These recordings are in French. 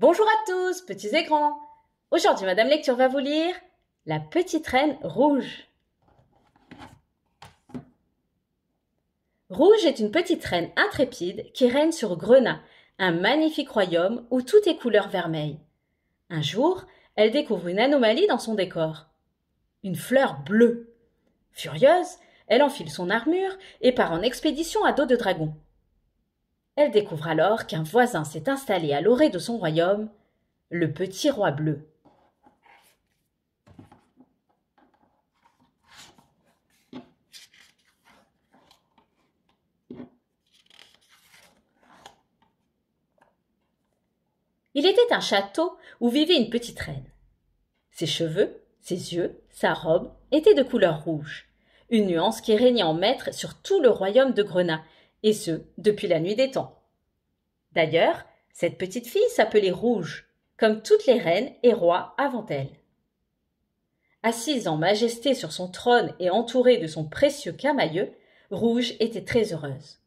Bonjour à tous, petits écrans. Aujourd'hui, Madame Lecture va vous lire La petite reine rouge. Rouge est une petite reine intrépide qui règne sur Grenat, un magnifique royaume où tout est couleur vermeille. Un jour, elle découvre une anomalie dans son décor. Une fleur bleue. Furieuse, elle enfile son armure et part en expédition à dos de dragon. Elle découvre alors qu'un voisin s'est installé à l'orée de son royaume, le petit roi bleu. Il était un château où vivait une petite reine. Ses cheveux, ses yeux, sa robe étaient de couleur rouge, une nuance qui régnait en maître sur tout le royaume de Grenat, et ce depuis la nuit des temps. D'ailleurs, cette petite fille s'appelait Rouge, comme toutes les reines et rois avant elle. Assise en majesté sur son trône et entourée de son précieux camailleux, Rouge était très heureuse.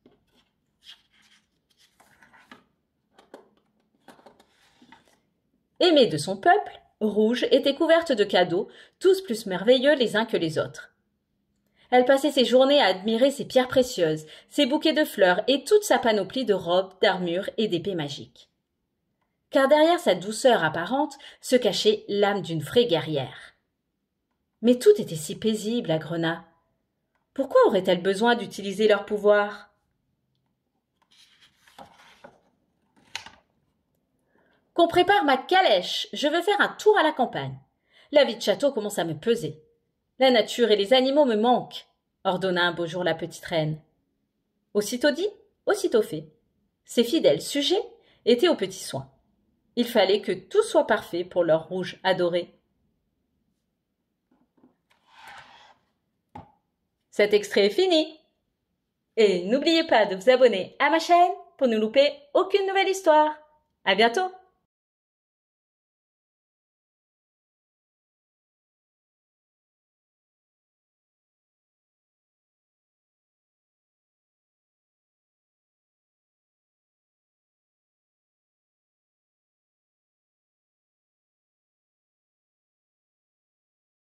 Aimée de son peuple, Rouge était couverte de cadeaux, tous plus merveilleux les uns que les autres elle passait ses journées à admirer ses pierres précieuses, ses bouquets de fleurs et toute sa panoplie de robes, d'armures et d'épées magiques. Car derrière sa douceur apparente se cachait l'âme d'une vraie guerrière. Mais tout était si paisible à Grenat. Pourquoi aurait-elle besoin d'utiliser leur pouvoir Qu'on prépare ma calèche, je veux faire un tour à la campagne. La vie de château commence à me peser. La nature et les animaux me manquent, ordonna un beau jour la petite reine. Aussitôt dit, aussitôt fait. Ses fidèles sujets étaient aux petits soins. Il fallait que tout soit parfait pour leur rouge adoré. Cet extrait est fini. Et n'oubliez pas de vous abonner à ma chaîne pour ne louper aucune nouvelle histoire. À bientôt!